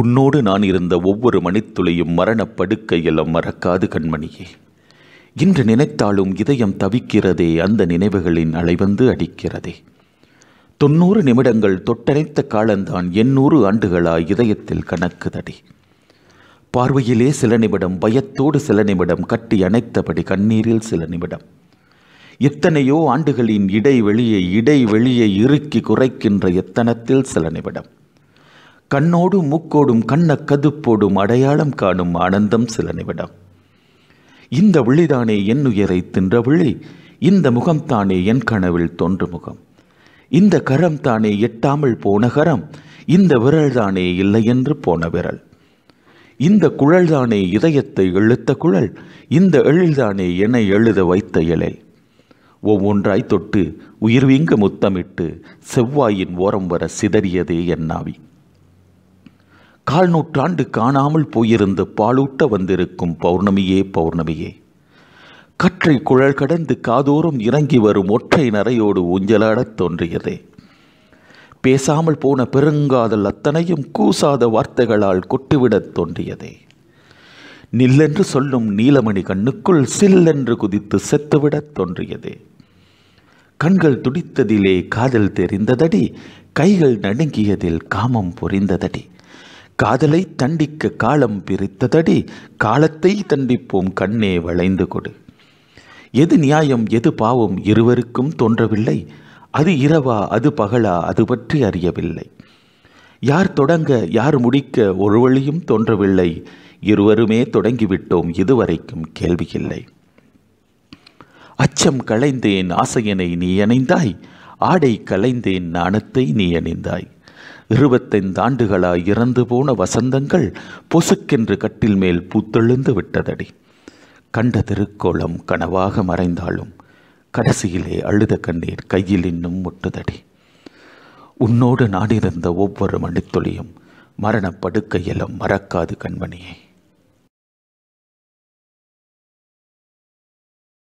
உன்னோடு நான் இருந்த ஒவ்வொரு மணித்துளையும் மரணப்படுக்கையில் மறக்காது கண்மணியே இன்று நினைத்தாலும் இதயம் தவிக்கிறதே அந்த நினைவுகளின் அலைவந்து அடிக்கிறதே தொண்ணூறு நிமிடங்கள் தொட்டணைத்த காலந்தான் எண்ணூறு ஆண்டுகளாய் இதயத்தில் கணக்கு தடி பார்வையிலே சில நிமிடம் பயத்தோடு சில நிமிடம் கட்டி அணைத்தபடி கண்ணீரில் சில நிமிடம் எத்தனையோ ஆண்டுகளின் இடைவெளியை இடைவெளியை இறுக்கி குறைக்கின்ற எத்தனத்தில் சில நிமிடம் கண்ணோடும் மூக்கோடும் கண்ண கதுப்போடும் அடையாளம் காணும் ஆனந்தம் சில நிமிடம் இந்த விழிதானே என் உயரை தின்ற விழி இந்த முகம்தானே என் கனவில் தோன்று முகம் இந்த கரம் தானே எட்டாமல் போன கரம் இந்த விரல் தானே இல்லை என்று போன விரல் இந்த குழல் தானே இதயத்தை எழுத்த குழல் இந்த எழில்தானே என்னை எழுத வைத்த இலை ஒவ்வொன்றாய் தொட்டு உயிர்வீங்க முத்தமிட்டு செவ்வாயின் ஓரம் வர சிதறியதே என் நாவி கால் நூற்றாண்டு காணாமல் போயிருந்து பாலூட்ட வந்திருக்கும் பௌர்ணமியே பௌர்ணமியே கற்றை குழல் கடந்து காதோறும் இறங்கி வரும் ஒற்றை நரையோடு ஊஞ்சலாடத் தோன்றியதே பேசாமல் போன பெருங்காதல் அத்தனையும் கூசாத வார்த்தைகளால் கொட்டிவிடத் தோன்றியதே நில்லென்று சொல்லும் நீலமணி கண்ணுக்குள் சில்லென்று குதித்து செத்துவிடத் தோன்றியதே கண்கள் துடித்ததிலே காதல் தெரிந்ததடி கைகள் நடுங்கியதில் காமம் புரிந்ததடி காதலை தண்டிக்க காலம் பிரித்ததடி காலத்தை தண்டிப்போம் கண்ணே வளைந்து கொடு எது நியாயம் எது பாவம் இருவருக்கும் தோன்றவில்லை அது இரவா அது பகலா அது பற்றி அறியவில்லை யார் தொடங்க யார் முடிக்க ஒரு வழியும் தோன்றவில்லை இருவருமே தொடங்கிவிட்டோம் இதுவரைக்கும் கேள்வியில்லை அச்சம் களைந்தேன் ஆசையனை நீ அணைந்தாய் ஆடை களைந்தேன் நாணத்தை நீ அணிந்தாய் இருபத்தைந்து ஆண்டுகளாய் இறந்து போன வசந்தங்கள் பொசுக்கென்று கட்டில் மேல் பூத்தெழுந்து விட்டதடி கண்ட திருக்கோலம் கனவாக மறைந்தாலும் கடைசியிலே அழுத கண்ணீர் கையில் இன்னும் முட்டுதடி உன்னோடு நாடிருந்த ஒவ்வொரு மணித்துளியும் மரணப்படுக்கையிலும் மறக்காது கண்மணியை